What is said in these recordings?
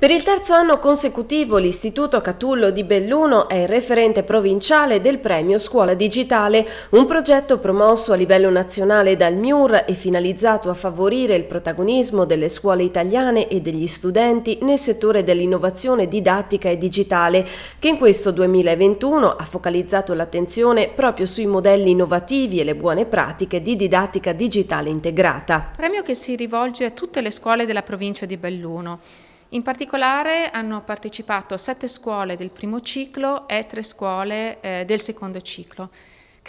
Per il terzo anno consecutivo l'Istituto Catullo di Belluno è il referente provinciale del premio Scuola Digitale, un progetto promosso a livello nazionale dal MIUR e finalizzato a favorire il protagonismo delle scuole italiane e degli studenti nel settore dell'innovazione didattica e digitale, che in questo 2021 ha focalizzato l'attenzione proprio sui modelli innovativi e le buone pratiche di didattica digitale integrata. Premio che si rivolge a tutte le scuole della provincia di Belluno in particolare hanno partecipato sette scuole del primo ciclo e tre scuole eh, del secondo ciclo.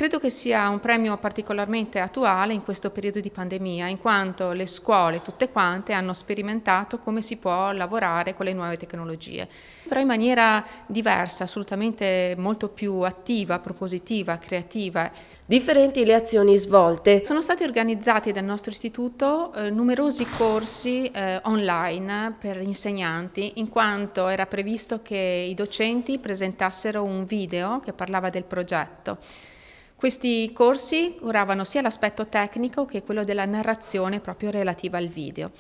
Credo che sia un premio particolarmente attuale in questo periodo di pandemia, in quanto le scuole tutte quante hanno sperimentato come si può lavorare con le nuove tecnologie, però in maniera diversa, assolutamente molto più attiva, propositiva, creativa. Differenti le azioni svolte. Sono stati organizzati dal nostro istituto eh, numerosi corsi eh, online per insegnanti, in quanto era previsto che i docenti presentassero un video che parlava del progetto. Questi corsi curavano sia l'aspetto tecnico che quello della narrazione proprio relativa al video.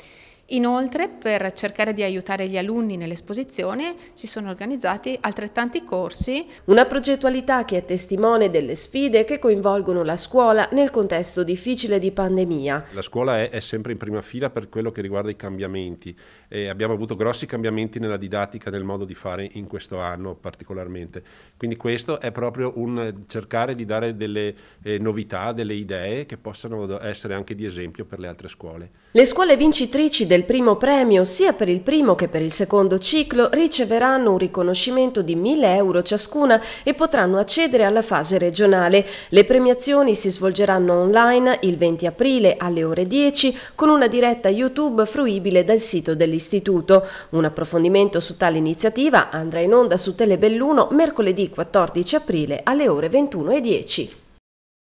Inoltre, per cercare di aiutare gli alunni nell'esposizione, si sono organizzati altrettanti corsi. Una progettualità che è testimone delle sfide che coinvolgono la scuola nel contesto difficile di pandemia. La scuola è, è sempre in prima fila per quello che riguarda i cambiamenti. Eh, abbiamo avuto grossi cambiamenti nella didattica, nel modo di fare in questo anno particolarmente. Quindi questo è proprio un eh, cercare di dare delle eh, novità, delle idee che possano essere anche di esempio per le altre scuole. Le scuole vincitrici del del primo premio, sia per il primo che per il secondo ciclo, riceveranno un riconoscimento di 1000 euro ciascuna e potranno accedere alla fase regionale. Le premiazioni si svolgeranno online il 20 aprile alle ore 10 con una diretta YouTube fruibile dal sito dell'Istituto. Un approfondimento su tale iniziativa andrà in onda su Telebelluno mercoledì 14 aprile alle ore 21.10.